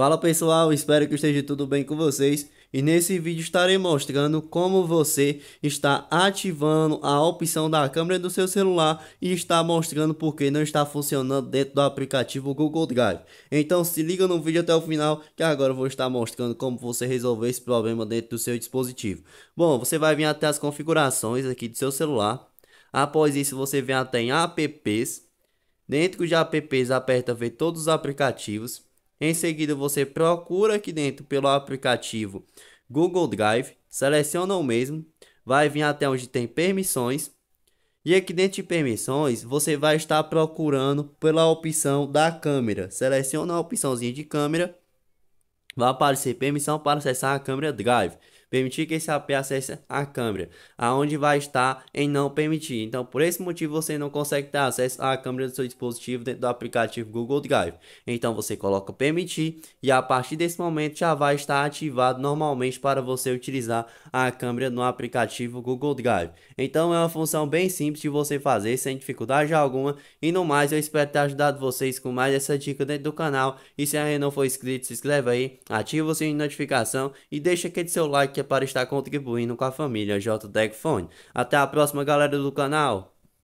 Fala pessoal, espero que esteja tudo bem com vocês e nesse vídeo estarei mostrando como você está ativando a opção da câmera do seu celular e está mostrando porque não está funcionando dentro do aplicativo Google Drive. Então se liga no vídeo até o final que agora eu vou estar mostrando como você resolver esse problema dentro do seu dispositivo. Bom, você vai vir até as configurações aqui do seu celular, após isso você vem até em apps, dentro de apps aperta ver todos os aplicativos, em seguida, você procura aqui dentro pelo aplicativo Google Drive, seleciona o mesmo, vai vir até onde tem permissões. E aqui dentro de permissões, você vai estar procurando pela opção da câmera. Seleciona a opçãozinha de câmera, vai aparecer permissão para acessar a câmera Drive permitir que esse API acesse a câmera, aonde vai estar em não permitir. Então, por esse motivo, você não consegue ter acesso à câmera do seu dispositivo dentro do aplicativo Google Drive. Então, você coloca permitir e a partir desse momento já vai estar ativado normalmente para você utilizar a câmera no aplicativo Google Drive. Então, é uma função bem simples de você fazer sem dificuldade alguma. E no mais, eu espero ter ajudado vocês com mais essa dica dentro do canal. E se ainda não for inscrito, se inscreve aí, ativa o sininho de notificação e deixa aquele seu like é para estar contribuindo com a família J Tech Até a próxima, galera do canal!